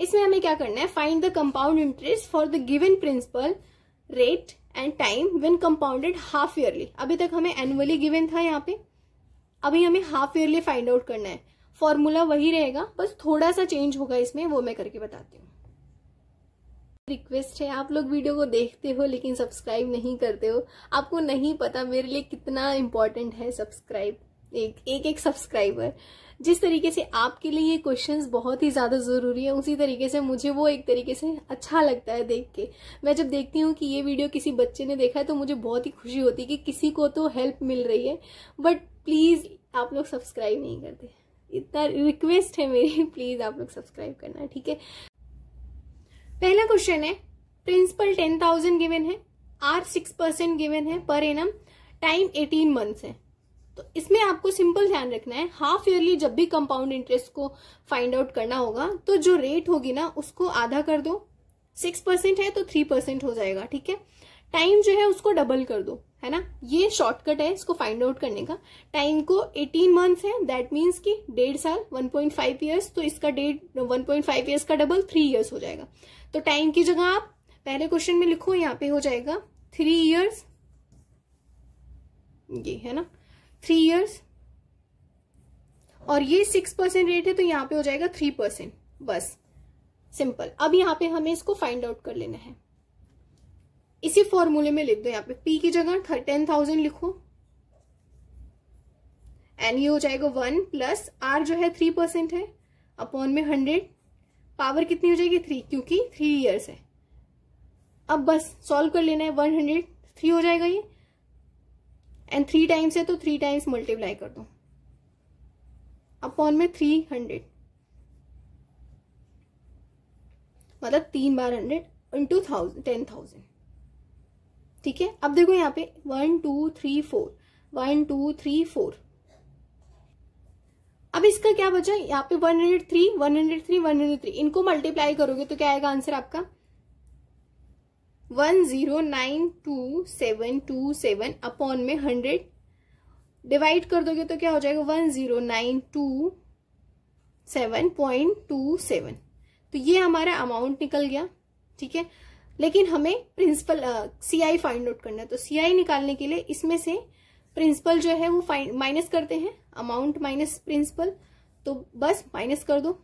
इसमें हमें क्या करना है find the compound interest for the given principal rate and time when compounded half yearly अभी तक हमें एनुअली गिवन था यहाँ पे अभी हमें हाफ ईयरली फाइंड आउट करना है फॉर्मूला वही रहेगा बस थोड़ा सा चेंज होगा इसमें वो मैं करके बताती हूँ रिक्वेस्ट है आप लोग वीडियो को देखते हो लेकिन सब्सक्राइब नहीं करते हो आपको नहीं पता मेरे लिए कितना इम्पोर्टेंट है सब्सक्राइब एक एक, एक सब्सक्राइबर जिस तरीके से आपके लिए ये क्वेश्चंस बहुत ही ज़्यादा ज़रूरी है उसी तरीके से मुझे वो एक तरीके से अच्छा लगता है देख के मैं जब देखती हूँ कि ये वीडियो किसी बच्चे ने देखा है तो मुझे बहुत ही खुशी होती है कि किसी को तो हेल्प मिल रही है बट प्लीज़ आप लोग सब्सक्राइब नहीं करते इतना रिक्वेस्ट है मेरी प्लीज़ आप लोग सब्सक्राइब करना ठीक है पहला क्वेश्चन है प्रिंसिपल टेन थाउजेंड गिवेन है आर सिक्स परसेंट गिवेन है per annum time eighteen months है तो इसमें आपको सिंपल ध्यान रखना है हाफ ईयरली जब भी कंपाउंड इंटरेस्ट को फाइंड आउट करना होगा तो जो रेट होगी ना उसको आधा कर दो सिक्स परसेंट है तो थ्री परसेंट हो जाएगा ठीक है टाइम जो है उसको डबल कर दो है ना ये शॉर्टकट है इसको फाइंड आउट करने का टाइम को एटीन मंथ्स है दैट मीन्स कि डेढ़ साल वन पॉइंट फाइव ईयर्स तो इसका डेढ़ वन पॉइंट फाइव ईयर्स का डबल थ्री ईयर्स हो जाएगा तो टाइम की जगह आप पहले क्वेश्चन में लिखो यहाँ पे हो जाएगा थ्री ईयर्स ये है ना थ्री ईयर्स और ये सिक्स परसेंट रेट है तो यहां पे हो जाएगा थ्री परसेंट बस सिंपल अब यहां पे हमें इसको फाइंड आउट कर लेना है इसी फॉर्मूले में लिख दो यहां पे पी की जगह टेन थाउजेंड लिखो एंड ये हो जाएगा वन प्लस आर जो है थ्री परसेंट है अपॉन में हंड्रेड पावर कितनी हो जाएगी थ्री क्योंकि थ्री ईयर्स है अब बस सॉल्व कर लेना है वन हंड्रेड थ्री हो जाएगा ये एंड थ्री टाइम्स है तो थ्री टाइम्स मल्टीप्लाई कर दो अपॉन में थ्री हंड्रेड मतलब तीन बार hundred into thousand ten thousand ठीक है अब देखो यहाँ पे one two three four one two three four अब इसका क्या बचा यहाँ पे one hundred three one hundred three one hundred three इनको मल्टीप्लाई करोगे तो क्या आएगा आंसर आपका one zero nine two seven two seven upon में हंड्रेड डिवाइड कर दोगे तो क्या हो जाएगा one zero nine two seven point two seven तो ये हमारा अमाउंट निकल गया ठीक है लेकिन हमें principal C I find out करना है तो सी आई निकालने के लिए इसमें से प्रिंसिपल जो है वो माइनस करते हैं अमाउंट माइनस प्रिंसिपल तो बस माइनस कर दो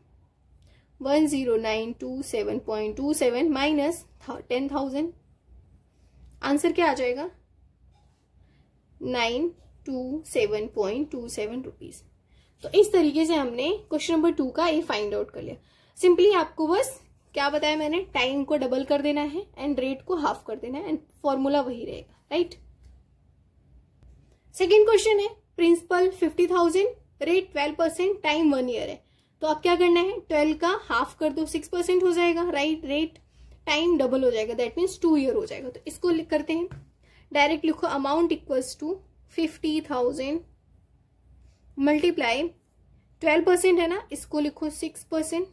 one zero nine two seven point two seven minus ten thousand answer क्या आ जाएगा nine two seven point two seven rupees तो इस तरीके से हमने क्वेश्चन नंबर टू का ये फाइंड आउट कर लिया सिंपली आपको बस क्या बताया मैंने टाइम को डबल कर देना है एंड रेट को हाफ कर देना है एंड फॉर्मूला वही रहेगा राइट सेकेंड क्वेश्चन है principal fifty thousand rate twelve percent time one year है तो अब क्या करना है ट्वेल्व का हाफ कर दो सिक्स परसेंट हो जाएगा राइट रेट टाइम डबल हो जाएगा दैट मीन्स टू ईयर हो जाएगा तो इसको लिख करते हैं डायरेक्ट लिखो amount equals to fifty thousand multiply twelve percent है ना इसको लिखो सिक्स परसेंट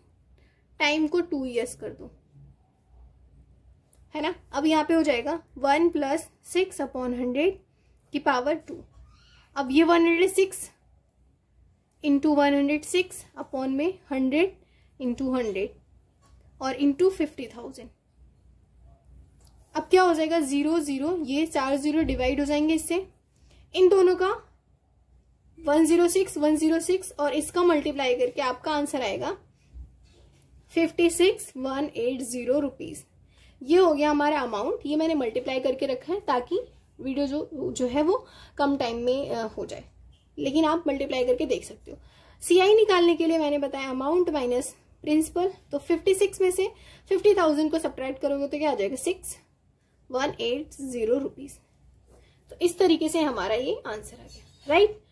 टाइम को टू ईयर्स कर दो है ना अब यहाँ पे हो जाएगा one plus six upon hundred की पावर टू अब ये one hundred six into one hundred six upon में हंड्रेड इंटू हंड्रेड और इंटू फिफ्टी थाउजेंड अब क्या हो जाएगा ज़ीरो ज़ीरो ये चार ज़ीरो डिवाइड हो जाएंगे इससे इन दोनों का one zero six one zero six और इसका मल्टीप्लाई करके आपका आंसर आएगा fifty six one eight zero rupees ये हो गया हमारा अमाउंट ये मैंने मल्टीप्लाई करके रखा है ताकि वीडियो जो जो है वो कम टाइम में हो जाए लेकिन आप मल्टीप्लाई करके देख सकते हो सी आई निकालने के लिए मैंने बताया अमाउंट माइनस प्रिंसिपल तो फिफ्टी सिक्स में से फिफ्टी थाउजेंड को सब्ट्रैक्ट करोगे तो क्या आ जाएगा six one eight zero rupees तो इस तरीके से हमारा ये आंसर आ गया राइट